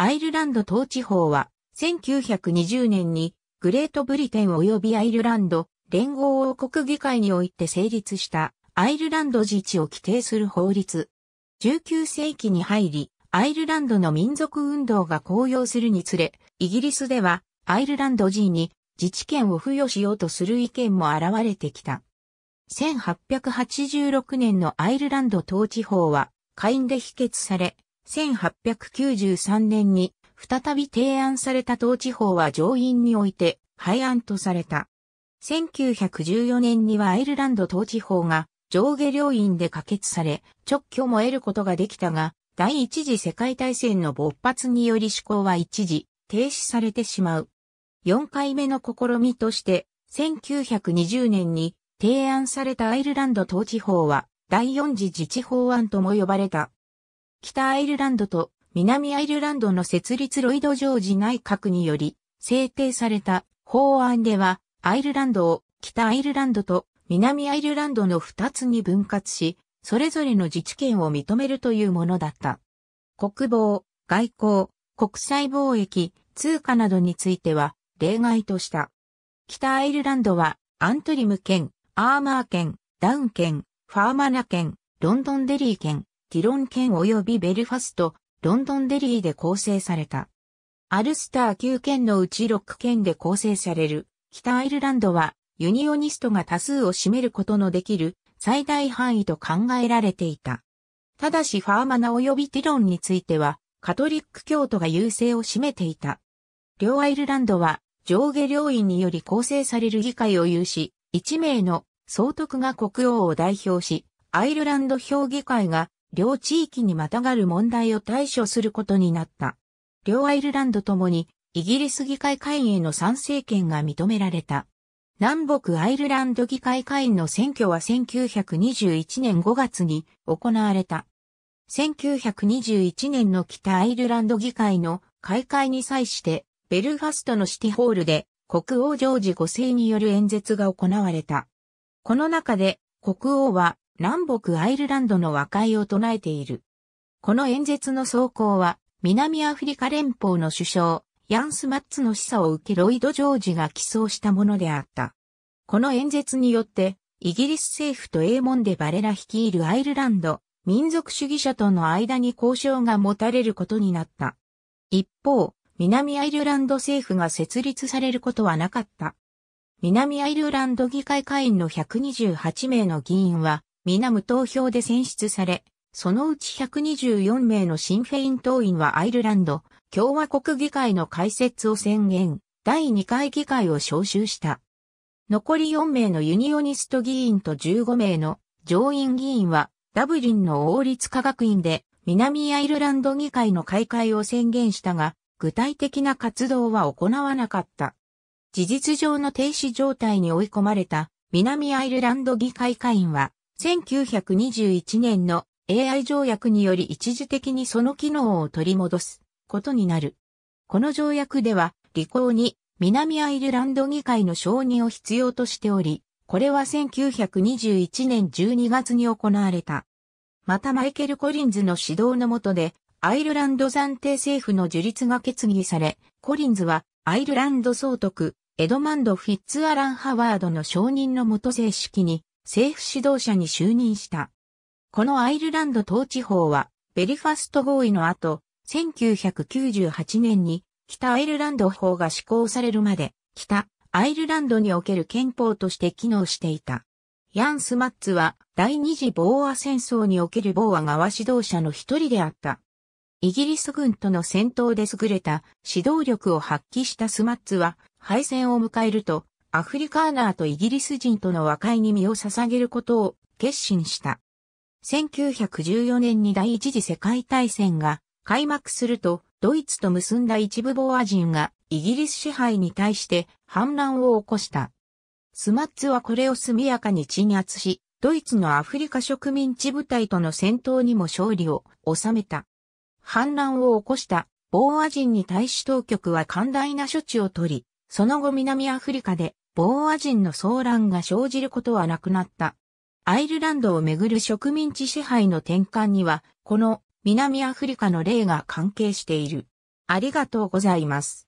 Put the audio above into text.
アイルランド統治法は、1920年にグレートブリテン及びアイルランド連合王国議会において成立したアイルランド自治を規定する法律。19世紀に入り、アイルランドの民族運動が高揚するにつれ、イギリスではアイルランド人に自治権を付与しようとする意見も現れてきた。1886年のアイルランド統治法は、下院で否決され、1893年に再び提案された統治法は上院において廃案とされた。1914年にはアイルランド統治法が上下両院で可決され、直挙も得ることができたが、第一次世界大戦の勃発により施行は一時停止されてしまう。4回目の試みとして、1920年に提案されたアイルランド統治法は、第四次自治法案とも呼ばれた。北アイルランドと南アイルランドの設立ロイド・ジョージ内閣により制定された法案では、アイルランドを北アイルランドと南アイルランドの2つに分割し、それぞれの自治権を認めるというものだった。国防、外交、国際貿易、通貨などについては例外とした。北アイルランドはアントリム県、アーマー県、ダウン県、ファーマナ県、ロンドンデリー県、ティロン県及びベルファスト、ロンドンデリーで構成された。アルスター9県のうち6県で構成される、北アイルランドは、ユニオニストが多数を占めることのできる最大範囲と考えられていた。ただしファーマナ及びティロンについては、カトリック教徒が優勢を占めていた。両アイルランドは、上下両院により構成される議会を有し、1名の総督が国王を代表し、アイルランド評議会が両地域にまたがる問題を対処することになった。両アイルランドともにイギリス議会会員への賛成権が認められた。南北アイルランド議会会員の選挙は1921年5月に行われた。1921年の北アイルランド議会の開会に際してベルファストのシティホールで国王ジョージ5世による演説が行われた。この中で国王は南北アイルランドの和解を唱えている。この演説の走行は、南アフリカ連邦の首相、ヤンス・マッツの示唆を受けロイド・ジョージが起草したものであった。この演説によって、イギリス政府とエーモンデ・バレラ率いるアイルランド、民族主義者との間に交渉が持たれることになった。一方、南アイルランド政府が設立されることはなかった。南アイルランド議会会員の128名の議員は、皆無投票で選出され、そのうち124名のシンフェイン党員はアイルランド共和国議会の開設を宣言、第2回議会を招集した。残り4名のユニオニスト議員と15名の上院議員はダブリンの王立科学院で南アイルランド議会の開会を宣言したが、具体的な活動は行わなかった。事実上の停止状態に追い込まれた南アイルランド議会会員は1921年の AI 条約により一時的にその機能を取り戻すことになる。この条約では、履行に南アイルランド議会の承認を必要としており、これは1921年12月に行われた。またマイケル・コリンズの指導の下で、アイルランド暫定政府の樹立が決議され、コリンズはアイルランド総督、エドマンド・フィッツアラン・ハワードの承認の下正式に政府指導者に就任した。このアイルランド統治法は、ベリファスト合意の後、1998年に北アイルランド法が施行されるまで、北アイルランドにおける憲法として機能していた。ヤン・スマッツは第二次ボーア戦争におけるボーア側指導者の一人であった。イギリス軍との戦闘で優れた指導力を発揮したスマッツは敗戦を迎えるとアフリカーナーとイギリス人との和解に身を捧げることを決心した。1914年に第一次世界大戦が開幕すると、ドイツと結んだ一部ボア人がイギリス支配に対して反乱を起こした。スマッツはこれを速やかに鎮圧し、ドイツのアフリカ植民地部隊との戦闘にも勝利を収めた。反乱を起こしたボーア人に対し当局は寛大な処置を取り、その後南アフリカでボーア人の騒乱が生じることはなくなった。アイルランドをめぐる植民地支配の転換には、この南アフリカの例が関係している。ありがとうございます。